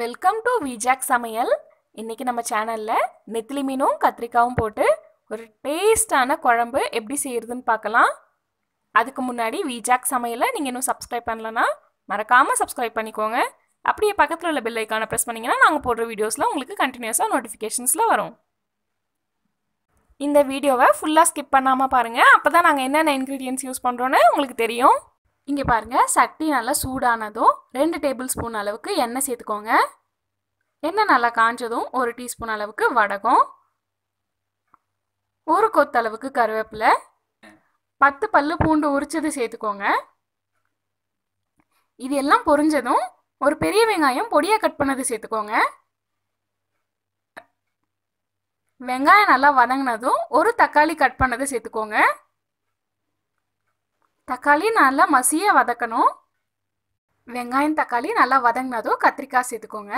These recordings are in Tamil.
வெல்கம் டு விஜாக் சமையல் இன்றைக்கி நம்ம சேனலில் நெத்திலி மீனும் கத்திரிக்காயும் போட்டு ஒரு டேஸ்டான குழம்பு எப்படி செய்கிறதுன்னு பார்க்கலாம் அதுக்கு முன்னாடி விஜாக் சமையலை நீங்கள் இன்னும் சப்ஸ்கிரைப் பண்ணலன்னா மறக்காமல் சப்ஸ்கிரைப் பண்ணிக்கோங்க அப்படியே பக்கத்தில் உள்ள பெல் ஐக்கானை ப்ரெஸ் பண்ணிங்கன்னா நாங்கள் போடுற வீடியோஸில் உங்களுக்கு கண்டினியூஸாக நோட்டிஃபிகேஷன்ஸில் வரும் இந்த வீடியோவை ஃபுல்லாக ஸ்கிப் பண்ணாமல் பாருங்கள் அப்போ தான் நாங்கள் என்னென்ன இன்க்ரீடியன்ஸ் யூஸ் பண்ணுறோன்னு உங்களுக்கு தெரியும் இங்கே பாருங்கள் சட்டி நல்லா சூடானதும் ரெண்டு டேபிள் ஸ்பூன் அளவுக்கு எண்ணெய் சேர்த்துக்கோங்க எண்ணெய் நல்லா காஞ்சதும் ஒரு டீஸ்பூன் அளவுக்கு வடகம் ஒரு அளவுக்கு கருவேப்பிலை பத்து பல்லு பூண்டு உரிச்சது சேர்த்துக்கோங்க இது எல்லாம் பொரிஞ்சதும் ஒரு பெரிய வெங்காயம் பொடியாக கட் பண்ணது சேர்த்துக்கோங்க வெங்காயம் நல்லா வதங்கினதும் ஒரு தக்காளி கட் பண்ணதை சேர்த்துக்கோங்க தக்காளி நல்லா மசிய வதக்கணும் வெங்காயம் தக்காளி நல்லா வதங்கினதும் கத்திரிக்காய் சேர்த்துக்கோங்க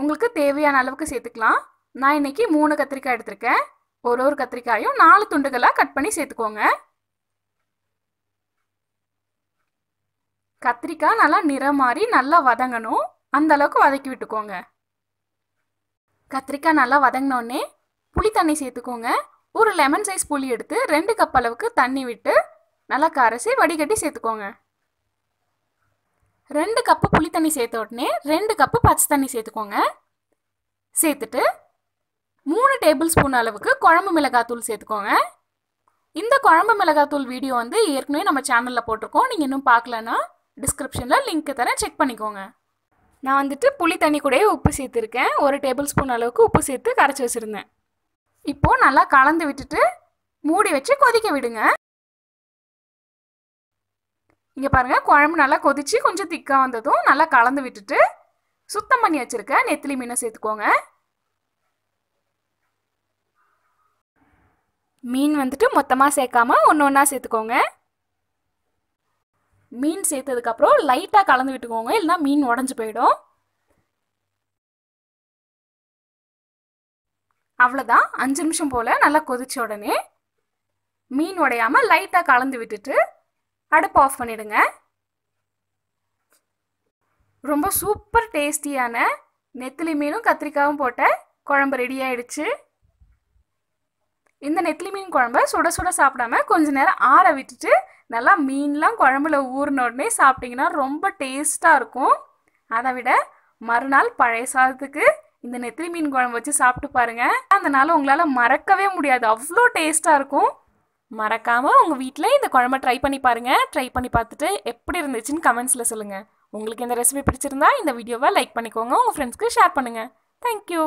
உங்களுக்கு தேவையான அளவுக்கு சேர்த்துக்கலாம் நான் இன்னைக்கு மூணு கத்திரிக்காய் எடுத்திருக்கேன் ஒரு ஒரு கத்திரிக்காயும் நாலு துண்டுகளாக கட் பண்ணி சேர்த்துக்கோங்க கத்திரிக்காய் நல்லா நிறம் மாதிரி நல்லா வதங்கணும் அந்த அளவுக்கு வதக்கி விட்டுக்கோங்க கத்திரிக்காய் நல்லா வதங்கினோடனே புளி தண்ணி சேர்த்துக்கோங்க ஒரு லெமன் சைஸ் புளி எடுத்து ரெண்டு கப் அளவுக்கு தண்ணி விட்டு நல்லா கரைச்சி வடிகட்டி சேர்த்துக்கோங்க ரெண்டு கப்பு புளி தண்ணி சேர்த்த உடனே ரெண்டு கப்பு பச்சை தண்ணி சேர்த்துக்கோங்க சேர்த்துட்டு மூணு டேபிள் ஸ்பூன் அளவுக்கு குழம்பு மிளகாத்தூள் சேர்த்துக்கோங்க இந்த குழம்பு மிளகாத்தூள் வீடியோ வந்து ஏற்கனவே நம்ம சேனலில் போட்டிருக்கோம் நீங்கள் இன்னும் பார்க்கலன்னா டிஸ்கிரிப்ஷனில் லிங்க்கு தரேன் செக் பண்ணிக்கோங்க நான் வந்துட்டு புளி தண்ணி கூடயே உப்பு சேர்த்துருக்கேன் ஒரு டேபிள் ஸ்பூன் அளவுக்கு உப்பு சேர்த்து கரைச்சி வச்சுருந்தேன் இப்போது நல்லா கலந்து விட்டுட்டு மூடி வச்சு கொதிக்க விடுங்க இங்கே பாருங்கள் குழம்பு நல்லா கொதித்து கொஞ்சம் திக்காக வந்ததும் நல்லா கலந்து விட்டுட்டு சுத்தம் பண்ணி வச்சுருக்கேன் நெத்திலி மீனை சேர்த்துக்கோங்க மீன் வந்துட்டு மொத்தமாக சேர்க்காம ஒன்று ஒன்றா சேர்த்துக்கோங்க மீன் சேர்த்ததுக்கப்புறம் லைட்டாக கலந்து விட்டுக்கோங்க இல்லைனா மீன் உடஞ்சி போயிடும் அவ்வளோதான் அஞ்சு நிமிஷம் போல் நல்லா கொதித்த உடனே மீன் உடையாமல் லைட்டாக கலந்து விட்டுட்டு அடுப்பு ஆஃப் பண்ணிடுங்க ரொம்ப சூப்பர் டேஸ்டியான நெத்திலி மீனும் கத்திரிக்காவும் போட்ட குழம்பு ரெடி ஆயிடுச்சு இந்த நெத்திலி மீன் குழம்ப சுட சுட சாப்பிடாம கொஞ்ச நேரம் ஆற விட்டுட்டு நல்லா மீன்லாம் குழம்புல ஊறின உடனே சாப்பிட்டிங்கன்னா ரொம்ப டேஸ்ட்டாக இருக்கும் அதை விட மறுநாள் பழைய சாதத்துக்கு இந்த நெத்திலி மீன் குழம்பு வச்சு சாப்பிட்டு பாருங்கள் அந்த நாள் உங்களால் மறக்கவே முடியாது அவ்வளோ டேஸ்ட்டாக இருக்கும் மறக்காமல் உங்கள் வீட்டில் இந்த குழம்பை ட்ரை பண்ணி பாருங்கள் ட்ரை பண்ணி பார்த்துட்டு எப்படி இருந்துச்சுன்னு கமெண்ட்ஸில் சொல்லுங்கள் உங்களுக்கு இந்த ரெசிபி பிடிச்சிருந்தா இந்த வீடியோவை லைக் பண்ணிக்கோங்க உங்கள் ஃப்ரெண்ட்ஸ்க்கு ஷேர் பண்ணுங்கள் தேங்க்யூ